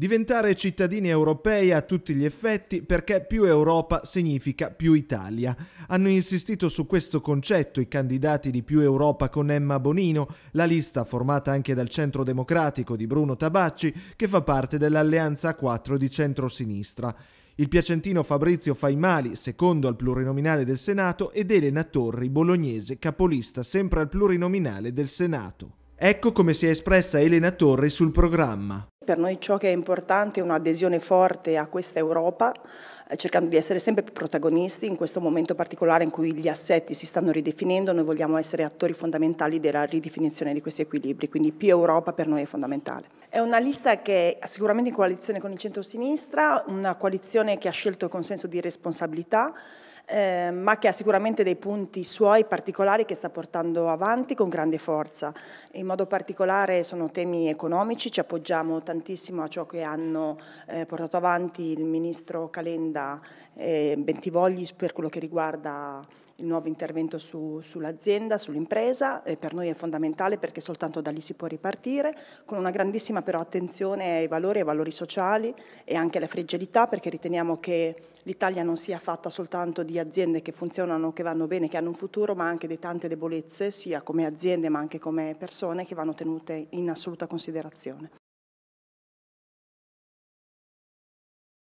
Diventare cittadini europei a tutti gli effetti perché più Europa significa più Italia. Hanno insistito su questo concetto i candidati di Più Europa con Emma Bonino, la lista formata anche dal Centro Democratico di Bruno Tabacci, che fa parte dell'Alleanza 4 di centrosinistra. Il piacentino Fabrizio Faimali, secondo al plurinominale del Senato, ed Elena Torri, bolognese, capolista sempre al plurinominale del Senato. Ecco come si è espressa Elena Torri sul programma. Per noi ciò che è importante è un'adesione forte a questa Europa, eh, cercando di essere sempre più protagonisti in questo momento particolare in cui gli assetti si stanno ridefinendo, noi vogliamo essere attori fondamentali della ridefinizione di questi equilibri, quindi più Europa per noi è fondamentale. È una lista che è sicuramente in coalizione con il centro-sinistra, una coalizione che ha scelto il consenso di responsabilità, eh, ma che ha sicuramente dei punti suoi particolari che sta portando avanti con grande forza. In modo particolare sono temi economici, ci appoggiamo tantissimo a ciò che hanno eh, portato avanti il ministro Calenda e ehm, Bentivogli per quello che riguarda il nuovo intervento su, sull'azienda, sull'impresa, e per noi è fondamentale perché soltanto da lì si può ripartire, con una grandissima però attenzione ai valori, ai valori sociali e anche alla fragilità perché riteniamo che l'Italia non sia fatta soltanto di aziende che funzionano, che vanno bene, che hanno un futuro, ma anche di tante debolezze, sia come aziende ma anche come persone, che vanno tenute in assoluta considerazione.